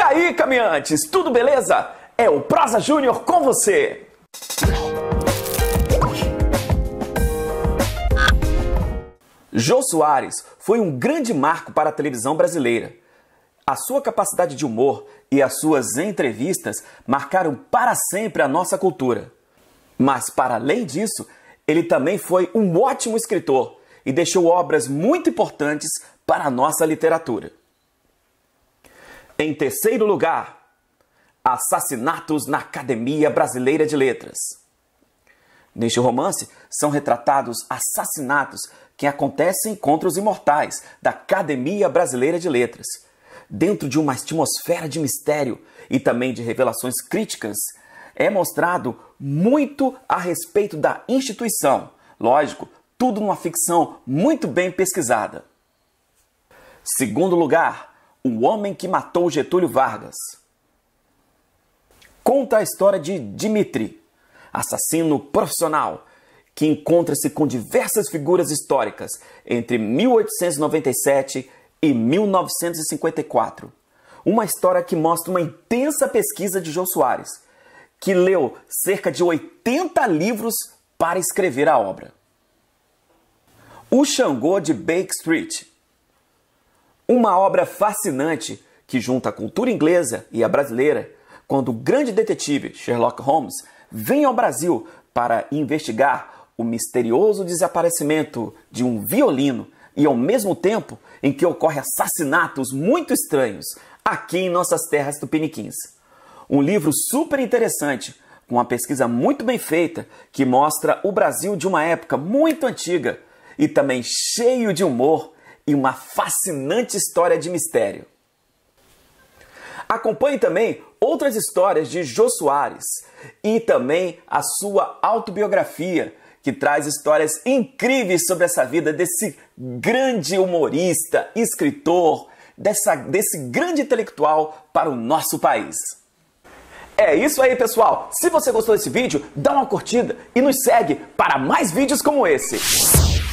E aí, caminhantes, tudo beleza? É o Prosa Júnior com você! Jô Soares foi um grande marco para a televisão brasileira. A sua capacidade de humor e as suas entrevistas marcaram para sempre a nossa cultura. Mas, para além disso, ele também foi um ótimo escritor e deixou obras muito importantes para a nossa literatura. Em terceiro lugar, assassinatos na Academia Brasileira de Letras. Neste romance, são retratados assassinatos que acontecem contra os imortais da Academia Brasileira de Letras, dentro de uma atmosfera de mistério e também de revelações críticas. É mostrado muito a respeito da instituição. Lógico, tudo numa ficção muito bem pesquisada. Segundo lugar, o Homem que Matou Getúlio Vargas. Conta a história de Dimitri, assassino profissional que encontra-se com diversas figuras históricas entre 1897 e 1954. Uma história que mostra uma intensa pesquisa de Jô Soares, que leu cerca de 80 livros para escrever a obra. O Xangô de Bake Street uma obra fascinante que junta a cultura inglesa e a brasileira, quando o grande detetive Sherlock Holmes vem ao Brasil para investigar o misterioso desaparecimento de um violino e ao mesmo tempo em que ocorre assassinatos muito estranhos aqui em nossas terras tupiniquins. Um livro super interessante, com uma pesquisa muito bem feita que mostra o Brasil de uma época muito antiga e também cheio de humor e uma fascinante história de mistério. Acompanhe também outras histórias de Jô Soares e também a sua autobiografia, que traz histórias incríveis sobre essa vida desse grande humorista, escritor, dessa, desse grande intelectual para o nosso país. É isso aí, pessoal! Se você gostou desse vídeo, dá uma curtida e nos segue para mais vídeos como esse.